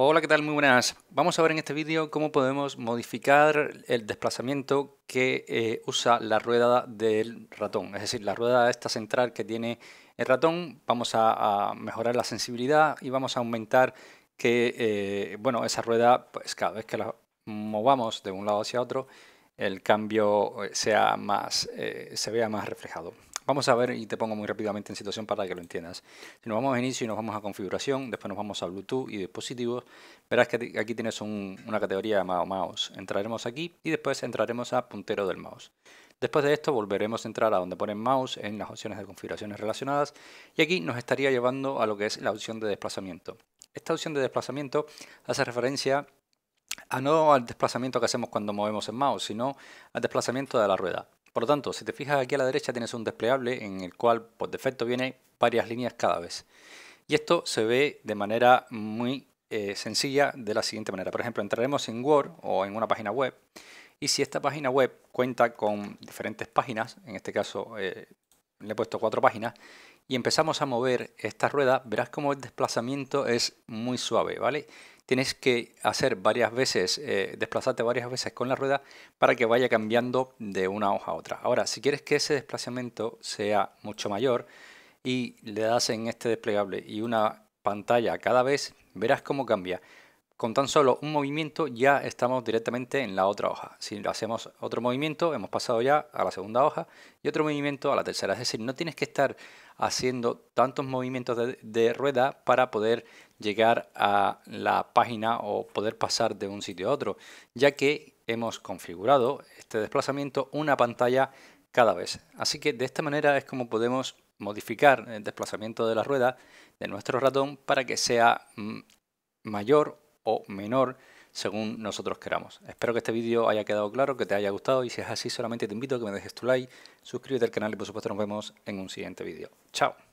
Hola, ¿qué tal? Muy buenas. Vamos a ver en este vídeo cómo podemos modificar el desplazamiento que eh, usa la rueda del ratón. Es decir, la rueda esta central que tiene el ratón. Vamos a, mejorar la sensibilidad y vamos a aumentar que eh, bueno, esa rueda, pues cada vez que la movamos de un lado hacia otro, el cambio eh, sea más, se vea más reflejado. Vamos a ver y te pongo muy rápidamente en situación para que lo entiendas. Si nos vamos a inicio y nos vamos a configuración, después nos vamos a Bluetooth y dispositivos, verás que aquí tienes una categoría llamada mouse. Entraremos aquí y después entraremos a puntero del mouse. Después de esto volveremos a entrar a donde pone mouse en las opciones de configuraciones relacionadas y aquí nos estaría llevando a lo que es la opción de desplazamiento. Esta opción de desplazamiento hace referencia a no al desplazamiento que hacemos cuando movemos el mouse, sino al desplazamiento de la rueda. Por lo tanto, si te fijas aquí a la derecha tienes un desplegable en el cual por defecto viene varias líneas cada vez. Y esto se ve de manera muy eh, sencilla de la siguiente manera. Por ejemplo, entraremos en Word o en una página web y si esta página web cuenta con diferentes páginas, en este caso eh, le he puesto cuatro páginas, y empezamos a mover esta rueda, verás cómo el desplazamiento es muy suave, ¿vale? Tienes que hacer varias veces, eh, desplazarte varias veces con la rueda para que vaya cambiando de una hoja a otra. Ahora, si quieres que ese desplazamiento sea mucho mayor y le das en este desplegable y una pantalla cada vez, verás cómo cambia. Con tan solo un movimiento ya estamos directamente en la otra hoja. Si hacemos otro movimiento, hemos pasado ya a la segunda hoja y otro movimiento a la tercera. Es decir, no tienes que estar haciendo tantos movimientos de, rueda para poder llegar a la página o poder pasar de un sitio a otro, ya que hemos configurado este desplazamiento una pantalla cada vez. Así que de esta manera es como podemos modificar el desplazamiento de la rueda de nuestro ratón para que sea mm, mayor o menor según nosotros queramos. Espero que este vídeo haya quedado claro, que te haya gustado y si es así solamente te invito a que me dejes tu like, suscríbete al canal y por supuesto nos vemos en un siguiente vídeo. ¡Chao!